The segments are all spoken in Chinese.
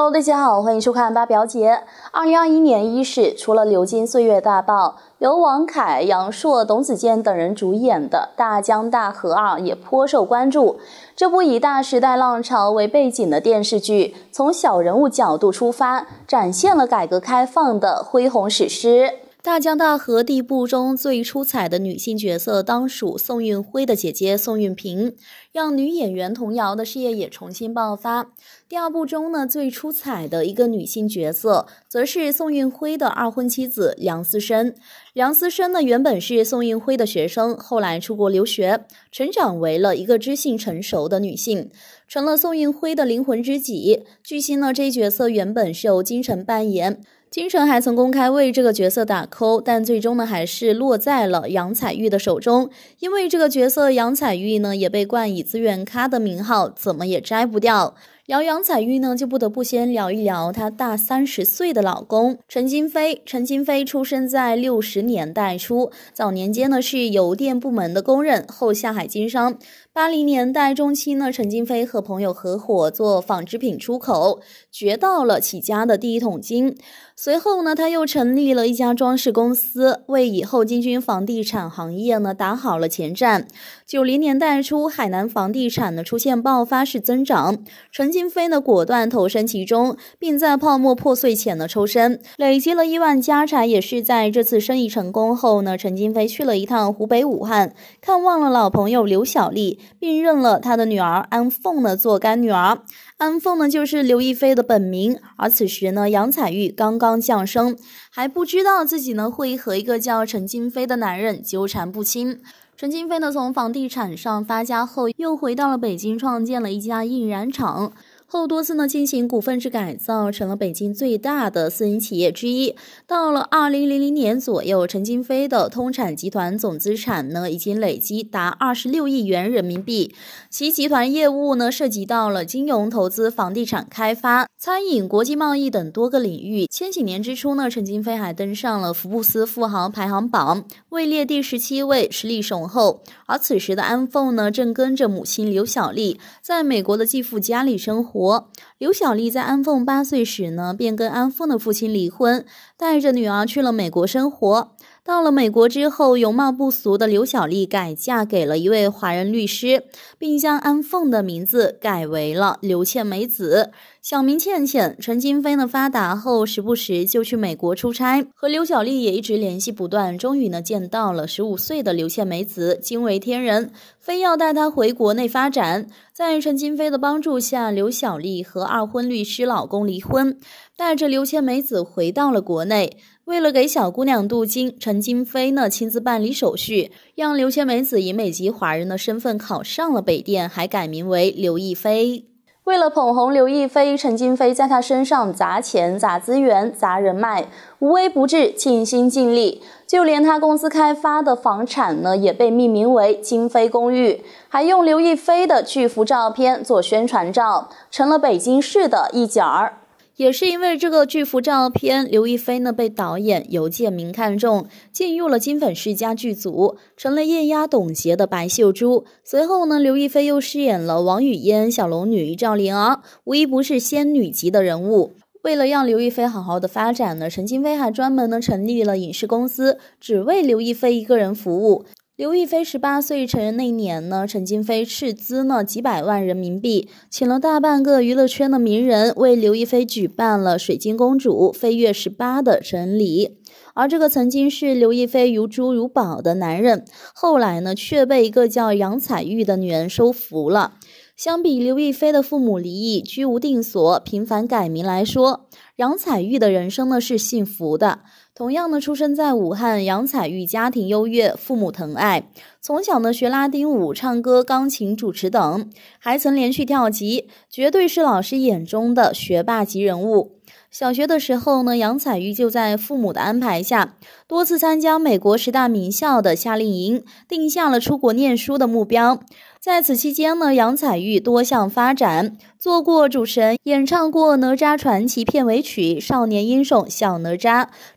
hello，大家好，欢迎收看八表姐。二零二一年伊始，除了《流金岁月》大爆，由王凯、杨烁、董子健等人主演的《大江大河二》也颇受关注。这部以大时代浪潮为背景的电视剧，从小人物角度出发，展现了改革开放的恢弘史诗。大江大河第一部中最出彩的女性角色，当属宋运辉的姐姐宋运平，让女演员童瑶的事业也重新爆发。第二部中呢，最出彩的一个女性角色，则是宋运辉的二婚妻子梁思申。梁思申呢，原本是宋运辉的学生，后来出国留学，成长为了一个知性成熟的女性，成了宋运辉的灵魂知己。据悉呢，这一角色原本是由金晨扮演。金晨还曾公开为这个角色打 call，但最终呢，还是落在了杨采钰的手中。因为这个角色，杨采钰呢，也被冠以“资源咖”的名号，怎么也摘不掉。姚洋采钰呢，就不得不先聊一聊她大三十岁的老公陈金飞。陈金飞出生在六十年代初，早年间呢是邮电部门的工人，后下海经商。八零年代中期呢，陈金飞和朋友合伙做纺织品出口，掘到了起家的第一桶金。随后呢，他又成立了一家装饰公司，为以后进军房地产行业呢打好了前站。九零年代初，海南房地产呢出现爆发式增长，陈金。金飞呢果断投身其中，并在泡沫破碎前呢抽身，累积了亿万家产。也是在这次生意成功后呢，陈金飞去了一趟湖北武汉，看望了老朋友刘晓丽，并认了他的女儿安凤呢做干女儿。安凤呢就是刘亦菲的本名。而此时呢，杨采钰刚刚降生，还不知道自己呢会和一个叫陈金飞的男人纠缠不清。陈金飞呢从房地产上发家后，又回到了北京，创建了一家印染厂。后多次呢进行股份制改造，成了北京最大的私营企业之一。到了二零零零年左右，陈金飞的通产集团总资产呢已经累积达二十六亿元人民币。其集团业务呢涉及到了金融投资、房地产开发、餐饮、国际贸易等多个领域。千禧年之初呢，陈金飞还登上了福布斯富豪排行榜，位列第十七位，实力雄厚。而此时的安凤呢，正跟着母亲刘小丽在美国的继父家里生活。活。刘晓丽在安凤八岁时呢，便跟安凤的父亲离婚，带着女儿去了美国生活。到了美国之后，容貌不俗的刘晓丽改嫁给了一位华人律师，并将安凤的名字改为了刘倩梅子，小名倩倩。陈金飞呢发达后，时不时就去美国出差，和刘晓丽也一直联系不断。终于呢见到了十五岁的刘倩梅子，惊为天人，非要带她回国内发展。在陈金飞的帮助下，刘晓丽和二婚律师老公离婚，带着刘千梅子回到了国内。为了给小姑娘镀金，陈金飞呢亲自办理手续，让刘千梅子以美籍华人的身份考上了北电，还改名为刘亦菲。为了捧红刘亦菲，陈金飞在她身上砸钱、砸资源、砸人脉，无微不至，尽心尽力。就连他公司开发的房产呢，也被命名为“金飞公寓”，还用刘亦菲的巨幅照片做宣传照，成了北京市的一角儿。也是因为这个巨幅照片，刘亦菲呢被导演尤建明看中，进入了金粉世家剧组，成了艳压董洁的白秀珠。随后呢，刘亦菲又饰演了王语嫣、小龙女、赵灵儿，无一不是仙女级的人物。为了让刘亦菲好好的发展呢，陈金飞还专门呢成立了影视公司，只为刘亦菲一个人服务。刘亦菲十八岁成人那年呢，陈金飞斥资呢几百万人民币，请了大半个娱乐圈的名人为刘亦菲举办了“水晶公主飞跃十八”的成人礼。而这个曾经是刘亦菲如珠如宝的男人，后来呢却被一个叫杨采钰的女人收服了。相比刘亦菲的父母离异、居无定所、频繁改名来说，杨采钰的人生呢是幸福的。同样呢，出生在武汉，杨采钰家庭优越，父母疼爱，从小呢学拉丁舞、唱歌、钢琴、主持等，还曾连续跳级，绝对是老师眼中的学霸级人物。小学的时候呢，杨采钰就在父母的安排下，多次参加美国十大名校的夏令营，定下了出国念书的目标。在此期间呢，杨采钰多项发展，做过主持人，演唱过《哪吒传奇》片尾曲《少年英雄小哪吒》，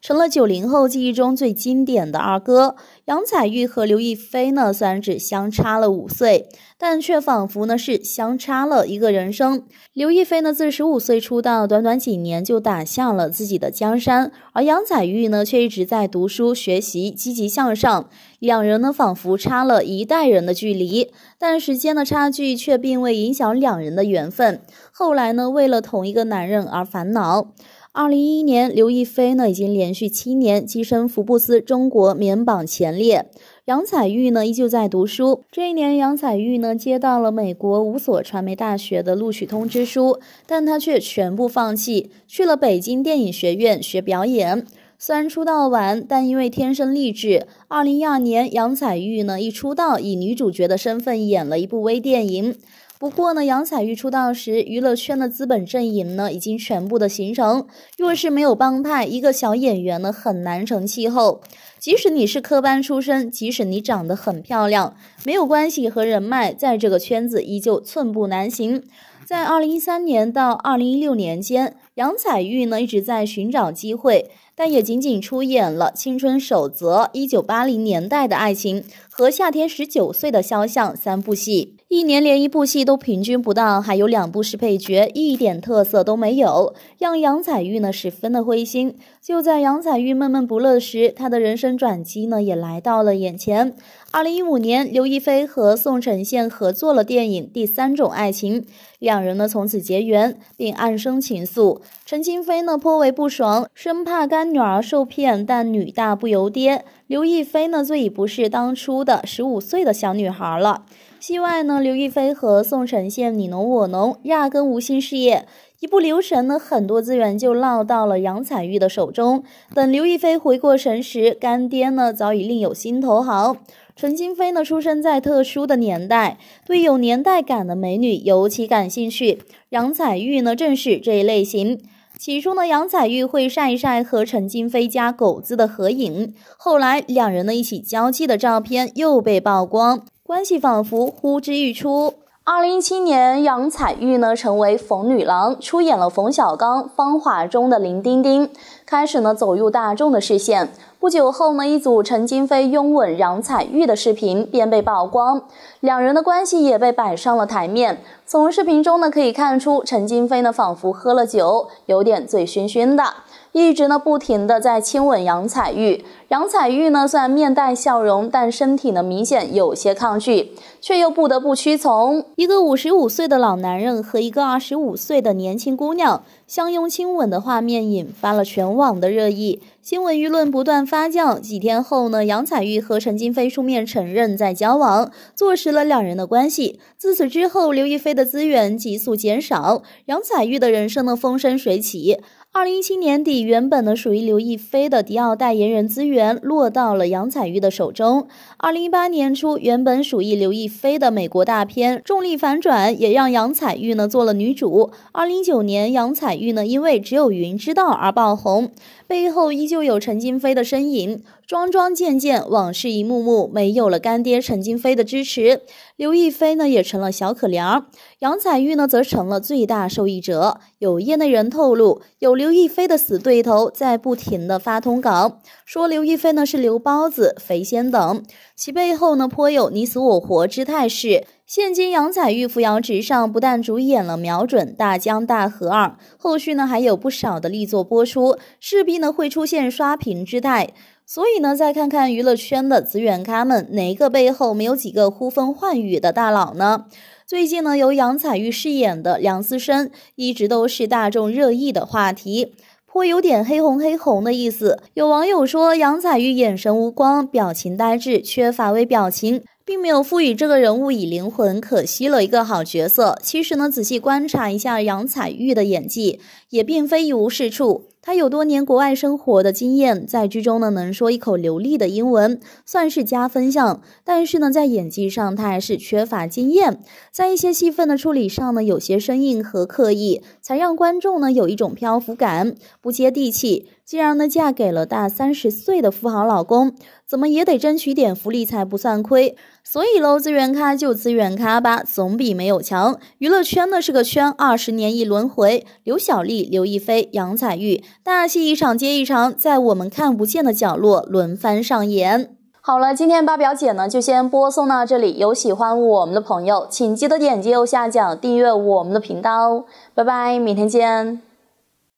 成了九零后记忆中最经典的二哥。杨采钰和刘亦菲呢，虽然只相差了五岁，但却仿佛呢是相差了一个人生。刘亦菲呢，自十五岁出道，短短几年就打下了自己的江山，而杨采钰呢，却一直在读书学习，积极向上。两人呢，仿佛差了一代人的距离，但时间的差距却并未影响两人的缘分。后来呢，为了同一个男人而烦恼。二零一一年，刘亦菲呢已经连续七年跻身福布斯中国棉榜前列。杨采钰呢依旧在读书。这一年，杨采钰呢接到了美国五所传媒大学的录取通知书，但她却全部放弃，去了北京电影学院学表演。虽然出道晚，但因为天生丽质，二零一二年，杨采钰呢一出道，以女主角的身份演了一部微电影。不过呢，杨采钰出道时，娱乐圈的资本阵营呢已经全部的形成。若是没有帮派，一个小演员呢很难成气候。即使你是科班出身，即使你长得很漂亮，没有关系和人脉，在这个圈子依旧寸步难行。在二零一三年到二零一六年间，杨采钰呢一直在寻找机会，但也仅仅出演了《青春守则》《一九八零年代的爱情》和《夏天十九岁的肖像》三部戏。一年连一部戏都平均不到，还有两部是配角，一点特色都没有，让杨采钰呢十分的灰心。就在杨采钰闷闷不乐时，她的人生转机呢也来到了眼前。二零一五年，刘亦菲和宋承宪合作了电影《第三种爱情》，两人呢从此结缘，并暗生情愫。陈金飞呢颇为不爽，生怕干女儿受骗，但女大不由爹，刘亦菲呢最已不是当初的十五岁的小女孩了。戏外呢，刘亦菲和宋承宪你侬我侬，压根无心事业，一不留神呢，很多资源就落到了杨采钰的手中。等刘亦菲回过神时，干爹呢早已另有新头好。陈金飞呢，出生在特殊的年代，对有年代感的美女尤其感兴趣。杨采钰呢，正是这一类型。起初呢，杨采钰会晒一晒和陈金飞家狗子的合影，后来两人呢一起交际的照片又被曝光。关系仿佛呼之欲出。二零一七年，杨采钰呢成为冯女郎，出演了冯小刚《芳华》中的林丁丁，开始呢走入大众的视线。不久后呢，一组陈金飞拥吻杨采钰的视频便被曝光，两人的关系也被摆上了台面。从视频中呢可以看出，陈金飞呢仿佛喝了酒，有点醉醺醺的，一直呢不停的在亲吻杨采钰。杨采钰呢虽然面带笑容，但身体呢明显有些抗拒，却又不得不屈从。一个五十五岁的老男人和一个二十五岁的年轻姑娘。相拥亲吻的画面引发了全网的热议，新闻舆论不断发酵。几天后呢，杨采钰和陈金飞出面承认在交往，坐实了两人的关系。自此之后，刘亦菲的资源急速减少，杨采钰的人生呢风生水起。二零一七年底，原本呢属于刘亦菲的迪奥代言人资源落到了杨采钰的手中。二零一八年初，原本属于刘亦菲的美国大片《重力反转》也让杨采钰呢做了女主。二零一九年，杨采钰呢因为《只有云知道》而爆红。背后依旧有陈金飞的身影，桩桩件件，往事一幕幕。没有了干爹陈金飞的支持，刘亦菲呢也成了小可怜儿，杨采钰呢则成了最大受益者。有业内人透露，有刘亦菲的死对头在不停的发通稿，说刘亦菲呢是“刘包子”、“肥仙”等，其背后呢颇有你死我活之态势。现今杨采钰扶摇直上，不但主演了《瞄准》《大江大河二》，后续呢还有不少的力作播出，势必呢会出现刷屏之态。所以呢，再看看娱乐圈的资源咖们，哪一个背后没有几个呼风唤雨的大佬呢？最近呢，由杨采钰饰演的梁思申，一直都是大众热议的话题，颇有点黑红黑红的意思。有网友说，杨采钰眼神无光，表情呆滞，缺乏微表情。并没有赋予这个人物以灵魂，可惜了一个好角色。其实呢，仔细观察一下杨采钰的演技，也并非一无是处。她有多年国外生活的经验，在剧中呢能说一口流利的英文，算是加分项。但是呢，在演技上她还是缺乏经验，在一些戏份的处理上呢有些生硬和刻意，才让观众呢有一种漂浮感，不接地气。既然呢嫁给了大三十岁的富豪老公，怎么也得争取点福利才不算亏。所以喽，资源咖就资源咖吧，总比没有强。娱乐圈呢是个圈，二十年一轮回。刘晓丽、刘亦菲、杨采钰，大戏一场接一场，在我们看不见的角落轮番上演。好了，今天八表姐呢就先播送到这里。有喜欢我们的朋友，请记得点击右下角订阅我们的频道哦。拜拜，明天见。